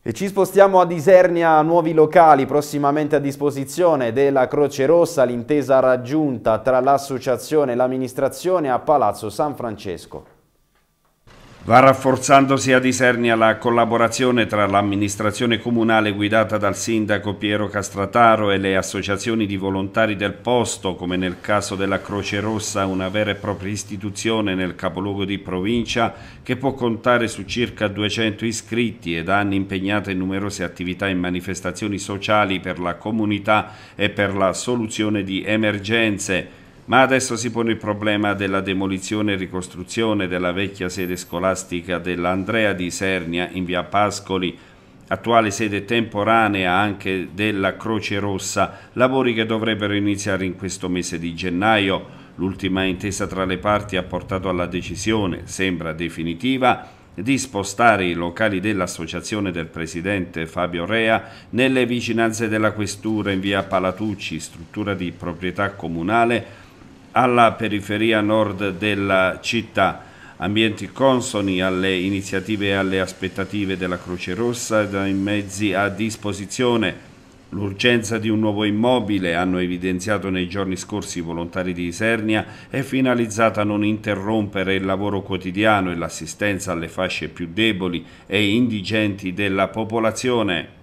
E ci spostiamo a Disernia, nuovi locali prossimamente a disposizione della Croce Rossa, l'intesa raggiunta tra l'associazione e l'amministrazione a Palazzo San Francesco. Va rafforzandosi a Disernia la collaborazione tra l'amministrazione comunale guidata dal sindaco Piero Castrataro e le associazioni di volontari del posto, come nel caso della Croce Rossa, una vera e propria istituzione nel capoluogo di provincia che può contare su circa 200 iscritti e da anni impegnata in numerose attività e manifestazioni sociali per la comunità e per la soluzione di emergenze ma adesso si pone il problema della demolizione e ricostruzione della vecchia sede scolastica dell'Andrea di Isernia in via Pascoli, attuale sede temporanea anche della Croce Rossa, lavori che dovrebbero iniziare in questo mese di gennaio. L'ultima intesa tra le parti ha portato alla decisione, sembra definitiva, di spostare i locali dell'associazione del presidente Fabio Rea nelle vicinanze della questura in via Palatucci, struttura di proprietà comunale, alla periferia nord della città, ambienti consoni alle iniziative e alle aspettative della Croce Rossa dai mezzi a disposizione. L'urgenza di un nuovo immobile, hanno evidenziato nei giorni scorsi i volontari di Isernia, è finalizzata a non interrompere il lavoro quotidiano e l'assistenza alle fasce più deboli e indigenti della popolazione.